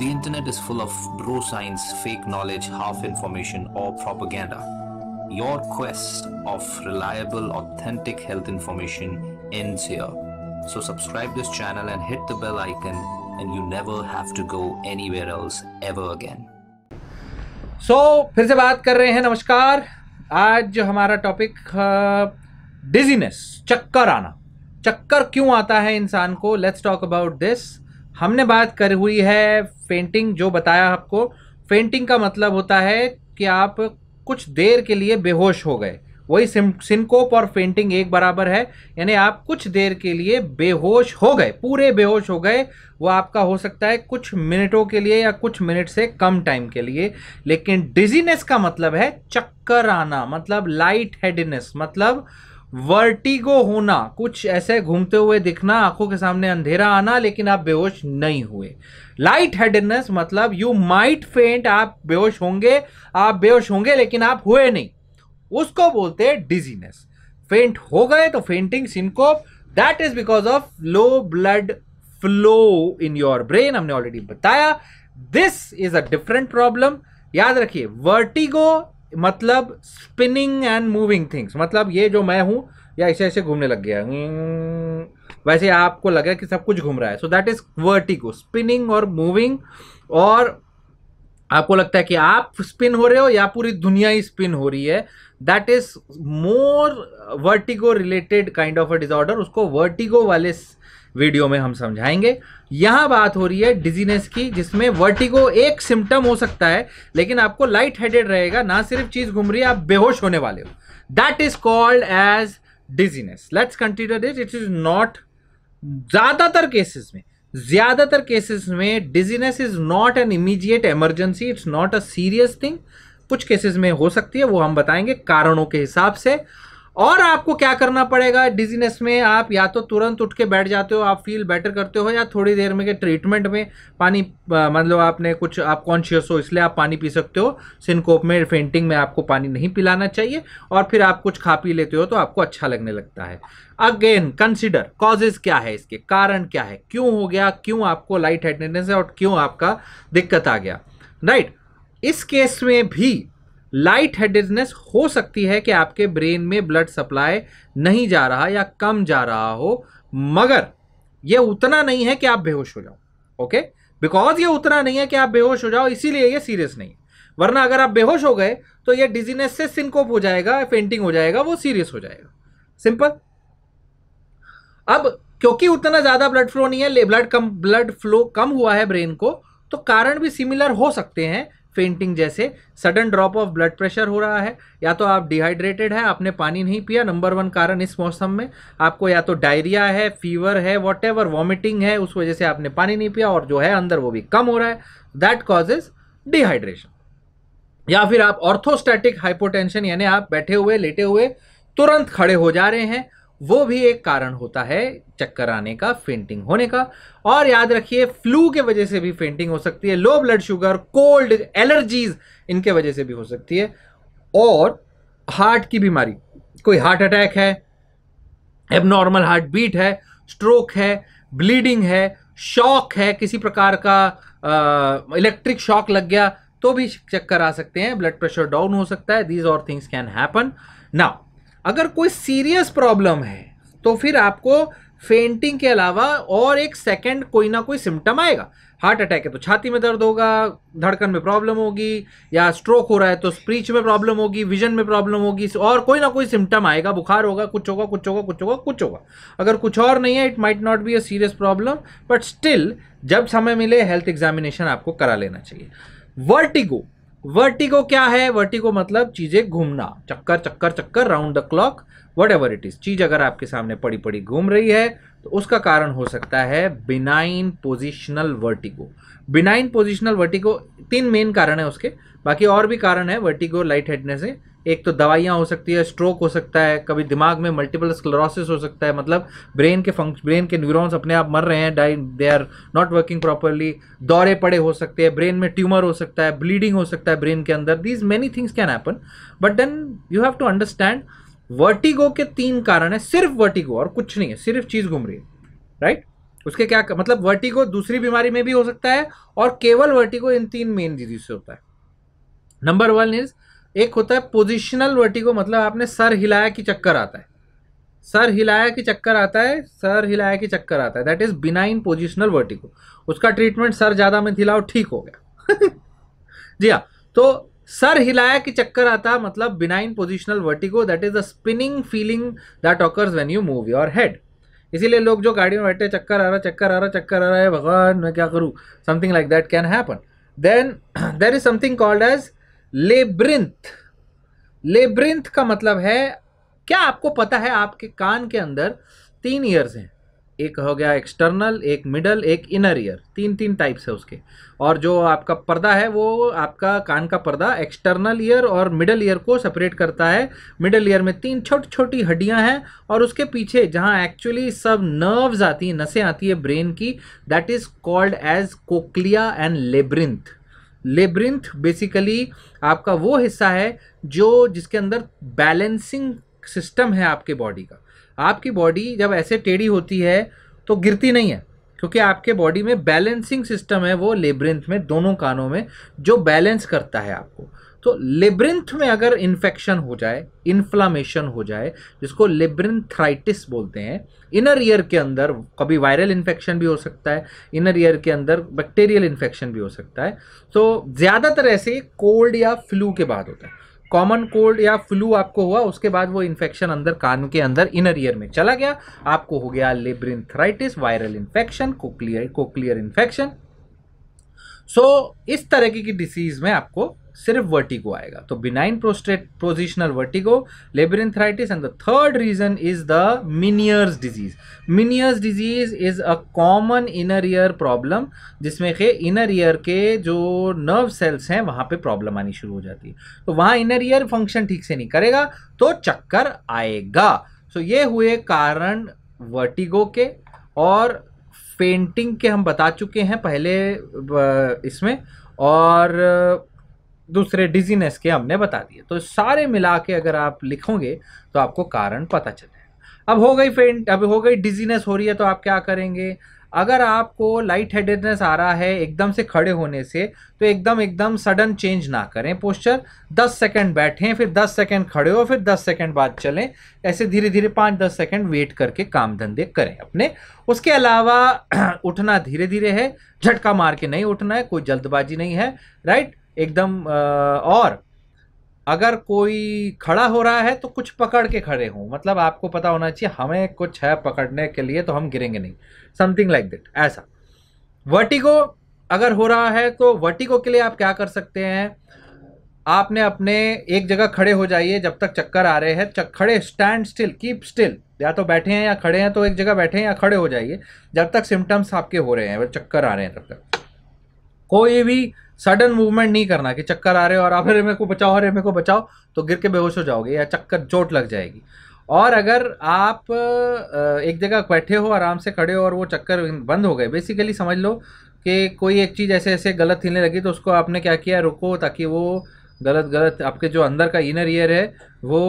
The internet is full of bro science, fake knowledge, half information, or propaganda. Your quest of reliable, authentic health information ends here. So subscribe this channel and hit the bell icon and you never have to go anywhere else ever again. So, फिर से बात कर रहे हैं नमस्कार आज जो हमारा टॉपिक डिजीनेस uh, चक्कर आना चक्कर क्यों आता है इंसान को लेट्स टॉक अबाउट दिस हमने बात कर हुई है फेंटिंग जो बताया आपको फेंटिंग का मतलब होता है कि आप कुछ देर के लिए बेहोश हो गए वही सिंकोप और फेंटिंग एक बराबर है यानी आप कुछ देर के लिए बेहोश हो गए पूरे बेहोश हो गए वो आपका हो सकता है कुछ मिनटों के लिए या कुछ मिनट से कम टाइम के लिए लेकिन डिजीनेस का मतलब है चक्कर आना मतलब लाइट हेडनेस मतलब वर्टिगो होना कुछ ऐसे घूमते हुए दिखना आंखों के सामने अंधेरा आना लेकिन आप बेहोश नहीं हुए लाइट हेडेडनेस मतलब यू माइट फेंट आप बेहोश होंगे आप बेहोश होंगे लेकिन आप हुए नहीं उसको बोलते हैं डिजीनेस फेंट हो गए तो fainting syncope that is because of low blood flow in your brain हमने ऑलरेडी बताया this is a different problem याद रखिए वर्टिगो मतलब स्पिनिंग एंड मूविंग थिंग्स मतलब ये जो मैं हूँ या ऐसे ऐसे घूमने लग गया वैसे आपको है कि सब कुछ घूम रहा है so that is vertigo spinning और मूविंग और आपको लगता है कि आप स्पिन हो रहे हो या पूरी दुनिया ही स्पिन हो रही है that is more vertigo related kind of a disorder उसको वर्टिगो वाले वीडियो में हम समझाएंगे यहाँ बात हो रही है डिजीनेस की जिसमें वर्टिगो एक सिम्टम हो सकता है लेकिन आपको लाइट हेडेड रहेगा ना सिर्फ चीज घूम रही है आप बेहोश होने वाले हो that is called as dizziness let's consider this it is not ज्यादातर केसेस में ज़्यादातर केसेस में dizziness is not an immediate emergency it's not a serious thing कुछ केसेस में हो सकती है वो हम बताएंगे कारणों के हिसाब से और आपको क्या करना पड़ेगा डिजीनेस में आप या तो तुरंत उठ के बैठ जाते हो आप फील बेटर करते हो या थोड़ी देर में के ट्रीटमेंट में पानी मतलब आपने कुछ आप कॉन्शियस हो इसलिए आप पानी पी सकते हो सिनकोप में फेंटिंग में आपको पानी नहीं पिलाना चाहिए और फिर आप कुछ खा पी लेते हो तो आपको अच्छा लगने लगता है अगेन कंसिडर कॉजेज क्या है इसके कारण क्या है क्यों हो गया क्यों आपको लाइट हेडनेस है और क्यों आपका दिक्कत आ गया राइट right? इस केस में भी लाइट हेडेडनेस हो सकती है कि आपके ब्रेन में ब्लड सप्लाई नहीं जा रहा या कम जा रहा हो मगर यह उतना नहीं है कि आप बेहोश हो जाओ ओके बिकॉज ये उतना नहीं है कि आप बेहोश हो जाओ इसीलिए ये सीरियस नहीं है वरना अगर आप बेहोश हो गए तो ये डिजीनेस से सिंकोप हो जाएगा फेंटिंग हो जाएगा वो सीरियस हो जाएगा सिंपल अब क्योंकि उतना ज़्यादा ब्लड फ्लो नहीं है ब्लड कम ब्लड फ्लो कम हुआ है ब्रेन को तो कारण भी सिमिलर हो सकते हैं फेंटिंग जैसे sudden drop of blood pressure हो रहा है या तो आप डिहाइड्रेटेड है आपने पानी नहीं पिया नंबर वन कारण इस मौसम में आपको या तो डायरिया है फीवर है वॉट एवर वॉमिटिंग है उस वजह से आपने पानी नहीं पिया और जो है अंदर वो भी कम हो रहा है दैट कॉजेज डिहाइड्रेशन या फिर आप ऑर्थोस्टैटिक हाइपोटेंशन यानी आप बैठे हुए लेटे हुए तुरंत खड़े हो जा रहे हैं वो भी एक कारण होता है चक्कर आने का फेंटिंग होने का और याद रखिए फ्लू के वजह से भी फेंटिंग हो सकती है low blood sugar cold allergies इनके वजह से भी हो सकती है और हार्ट की बीमारी कोई हार्ट अटैक है एबनॉर्मल हार्ट बीट है स्ट्रोक है ब्लीडिंग है शॉक है किसी प्रकार का इलेक्ट्रिक शॉक लग गया तो भी चक्कर आ सकते हैं ब्लड प्रेशर डाउन हो सकता है दीज और थिंग्स कैन हैपन नाउ अगर कोई सीरियस प्रॉब्लम है तो फिर आपको फेंटिंग के अलावा और एक सेकंड कोई ना कोई सिम्टम आएगा हार्ट अटैक है तो छाती में दर्द होगा धड़कन में प्रॉब्लम होगी या स्ट्रोक हो रहा है तो स्प्रीच में प्रॉब्लम होगी विजन में प्रॉब्लम होगी और कोई ना कोई सिम्टम आएगा बुखार होगा कुछ होगा कुछ होगा कुछ होगा कुछ होगा अगर कुछ और नहीं है it might not be a serious problem but still जब समय मिले हेल्थ एग्जामिनेशन आपको करा लेना चाहिए वर्टिगो वर्टिको क्या है वर्टिको मतलब चीज़ें घूमना चक्कर चक्कर चक्कर round the clock whatever it is चीज़ अगर आपके सामने पड़ी पड़ी घूम रही है तो उसका कारण हो सकता है benign positional vertigo benign positional vertigo तीन मेन कारण है उसके बाकी और भी कारण है वर्टिको लाइट हेडनेस है एक तो दवाइयाँ हो सकती है स्ट्रोक हो सकता है कभी दिमाग में मल्टीपल स्क्लोरोसिस हो सकता है मतलब ब्रेन के फंक्श ब्रेन के न्यूरॉन्स अपने आप मर रहे हैं die they are not working properly दौरे पड़े हो सकते हैं ब्रेन में ट्यूमर हो सकता है ब्लीडिंग हो सकता है ब्रेन के अंदर these many things can happen but then you have to understand vertigo के तीन कारण है सिर्फ वर्टिगो और कुछ नहीं है सिर्फ चीज़ घूम रही है राइट right? उसके क्या मतलब वर्टिगो दूसरी बीमारी में भी हो सकता है और केवल वर्टिगो इन तीन मेन डिजीज से होता है नंबर वन इज एक होता है पोजिशनल वर्टिगो मतलब आपने सर हिलाया कि चक्कर आता है सर हिलाया कि चक्कर आता है सर हिलाया कि चक्कर आता है that is benign positional vertigo उसका ट्रीटमेंट सर ज़्यादा में हिलाओ ठीक हो गया जी हाँ तो सर हिलाया कि चक्कर आता मतलब benign positional vertigo that is a spinning feeling that occurs when you move your head इसीलिए लोग जो गाड़ी में बैठे चक्कर आ रहा चक्कर आ रहा चक्कर आ रहा है भगवान मैं क्या करूँ something like that can happen then there is something called as labyrinth labyrinth का मतलब है क्या आपको पता है आपके कान के अंदर तीन ईयर्स हैं एक हो गया एक्सटर्नल एक मिडल एक इनर ईयर तीन तीन टाइप्स है उसके और जो आपका पर्दा है वो आपका कान का पर्दा एक्सटर्नल ईयर और मिडल ईयर को सेपरेट करता है मिडल ईयर में तीन छोटी छोटी हड्डियां हैं और उसके पीछे जहां एक्चुअली सब नर्व्स आती हैं नसें आती है ब्रेन की that is called as cochlea and labyrinth labyrinth basically आपका वो हिस्सा है जो जिसके अंदर बैलेंसिंग सिस्टम है आपके बॉडी का आपकी बॉडी जब ऐसे टेढ़ी होती है तो गिरती नहीं है क्योंकि आपके बॉडी में बैलेंसिंग सिस्टम है वो लेब्रिंथ में दोनों कानों में जो बैलेंस करता है आपको तो लेब्रिंथ में अगर इन्फेक्शन हो जाए इन्फ्लामेशन हो जाए जिसको लेब्रिंथ्राइटिस बोलते हैं इनर ईयर के अंदर कभी वायरल इन्फेक्शन भी हो सकता है इनर ईयर के अंदर बैक्टीरियल इन्फेक्शन भी हो सकता है तो ज़्यादातर ऐसे कोल्ड या फ्लू के बाद होता है कॉमन कोल्ड या फ्लू आपको हुआ उसके बाद वो इन्फेक्शन अंदर कान के अंदर इनर ईयर में चला गया आपको हो गया labyrinthitis viral infection cochlear cochlear infection so so, इस तरह की डिसीज़ में आपको सिर्फ वर्टिगो आएगा तो benign prostate positional vertigo labyrinthitis and the third reason is the Meniere's disease Meniere's disease is a common inner ear problem जिसमें के इनर ईयर के जो नर्व सेल्स हैं वहां पे प्रॉब्लम आनी शुरू हो जाती है तो वहां इनर ईयर फंक्शन ठीक से नहीं करेगा तो चक्कर आएगा सो so, ये हुए कारण वर्टिगो के और पेंटिंग के हम बता चुके हैं पहले इसमें और दूसरे डिजीनेस के हमने बता दिए तो सारे मिला के अगर आप लिखोगे तो आपको कारण पता चलेगा अब हो गई फेंट अब हो गई डिजीनेस हो रही है तो आप क्या करेंगे अगर आपको लाइट हेडेडनेस आ रहा है एकदम से खड़े होने से तो एकदम एकदम सडन चेंज ना करें पोस्चर 10 सेकंड बैठें फिर 10 सेकंड खड़े हो फिर 10 सेकंड बाद चलें ऐसे धीरे धीरे पाँच दस सेकंड वेट करके काम धंधे करें अपने उसके अलावा उठना धीरे धीरे है झटका मार के नहीं उठना है कोई जल्दबाजी नहीं है राइट एकदम और अगर कोई खड़ा हो रहा है तो कुछ पकड़ के खड़े हों मतलब आपको पता होना चाहिए हमें कुछ है पकड़ने के लिए तो हम गिरेंगे नहीं समथिंग लाइक दैट ऐसा वर्टिगो अगर हो रहा है तो वर्टिगो के लिए आप क्या कर सकते हैं आपने अपने एक जगह खड़े हो जाइए जब तक चक्कर आ रहे हैं चक खड़े स्टैंड स्टिल कीप स्टिल या तो बैठे हैं या खड़े हैं तो एक जगह बैठे हैं या खड़े हो जाइए जब तक सिम्टम्स आपके हो रहे हैं चक्कर आ रहे हैं तब तक कोई भी सडन मूवमेंट नहीं करना कि चक्कर आ रहे हो और आप अरे मेरे को बचाओ अरे मेरे को बचाओ तो गिर के बेहोश हो जाओगे या चक्कर चोट लग जाएगी और अगर आप एक जगह बैठे हो आराम से खड़े हो और वो चक्कर बंद हो गए बेसिकली समझ लो कि कोई एक चीज़ ऐसे ऐसे गलत हिलने लगी तो उसको आपने क्या किया रुको ताकि वो गलत गलत आपके जो अंदर का इनर ईयर है वो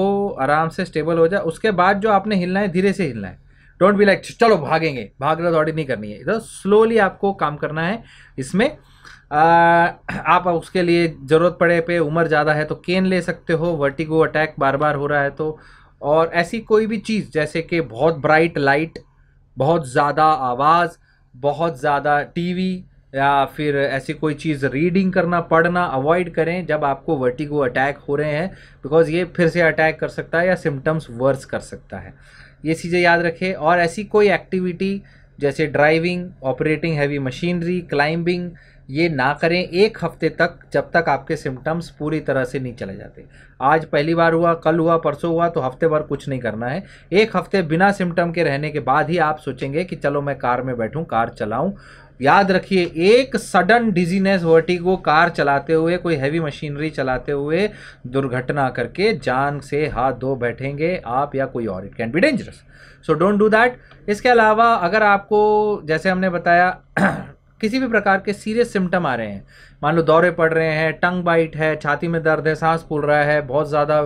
आराम से स्टेबल हो जाए उसके बाद जो आपने हिलना है धीरे से हिलना है डोंट बी लाइक चलो भागेंगे भागना दौड़ी तो नहीं करनी है इधर तो स्लोली आपको काम करना है इसमें आप उसके लिए ज़रूरत पड़े पे उम्र ज़्यादा है तो केन ले सकते हो वर्टिगो अटैक बार बार हो रहा है तो और ऐसी कोई भी चीज़ जैसे कि बहुत ब्राइट लाइट बहुत ज़्यादा आवाज़ बहुत ज़्यादा टीवी या फिर ऐसी कोई चीज़ रीडिंग करना पढ़ना अवॉइड करें जब आपको वर्टिगो अटैक हो रहे हैं बिकॉज़ ये फिर से अटैक कर सकता है या सिम्टम्स वर्स कर सकता है ये चीज़ें याद रखें और ऐसी कोई एक्टिविटी जैसे driving operating heavy machinery climbing ये ना करें एक हफ्ते तक जब तक आपके सिम्टम्स पूरी तरह से नहीं चले जाते आज पहली बार हुआ कल हुआ परसों हुआ तो हफ्ते भर कुछ नहीं करना है एक हफ्ते बिना सिम्टम के रहने के बाद ही आप सोचेंगे कि चलो मैं कार में बैठूं कार चलाऊं याद रखिए एक सडन डिजीनेस वर्टिगो कार चलाते हुए कोई हैवी मशीनरी चलाते हुए दुर्घटना करके जान से हाथ धो बैठेंगे आप या कोई और it can be dangerous so don't do that इसके अलावा अगर आपको जैसे हमने बताया किसी भी प्रकार के सीरियस सिम्टम आ रहे हैं मान लो दौरे पड़ रहे हैं टंग बाइट है छाती में दर्द है सांस फूल रहा है बहुत ज़्यादा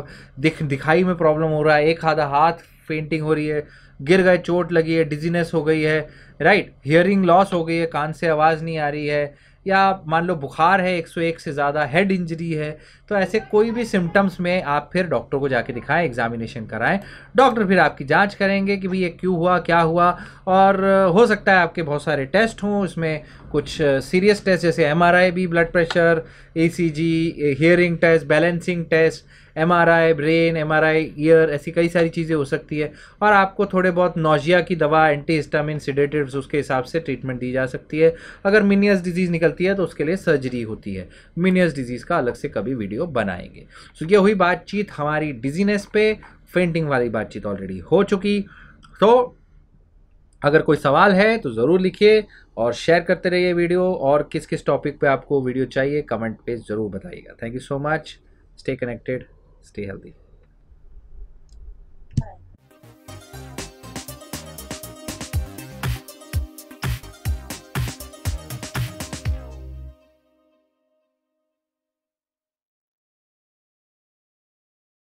दिख दिखाई में प्रॉब्लम हो रहा है एक आधा हाथ फेंटिंग हो रही है गिर गए चोट लगी है डिजीनेस हो गई है राइट हियरिंग लॉस हो गई है कान से आवाज़ नहीं आ रही है या मान लो बुखार है 101 से ज़्यादा हेड इंजरी है तो ऐसे कोई भी सिम्टम्स में आप फिर डॉक्टर को जाके दिखाएं एग्जामिनेशन कराएं डॉक्टर फिर आपकी जांच करेंगे कि भाई ये क्यों हुआ क्या हुआ और हो सकता है आपके बहुत सारे टेस्ट हों इसमें कुछ सीरियस टेस्ट जैसे एम भी blood pressure a hearing test balancing test एम ब्रेन एम ईयर ऐसी कई सारी चीज़ें हो सकती है और आपको थोड़े बहुत नोजिया की दवा एंटी हिस्टामिन सिडेटिव्स उसके हिसाब से ट्रीटमेंट दी जा सकती है अगर मिनियस डिजीज़ निकलती है तो उसके लिए सर्जरी होती है मिनियस डिजीज़ का अलग से कभी वीडियो बनाएंगे सो यह ये हुई बातचीत हमारी डिजीनेस पे फेंटिंग वाली बातचीत ऑलरेडी हो चुकी तो अगर कोई सवाल है तो ज़रूर लिखिए और शेयर करते रहिए वीडियो और किस किस टॉपिक पे आपको वीडियो चाहिए कमेंट पे ज़रूर बताइएगा thank you so much stay connected stay healthy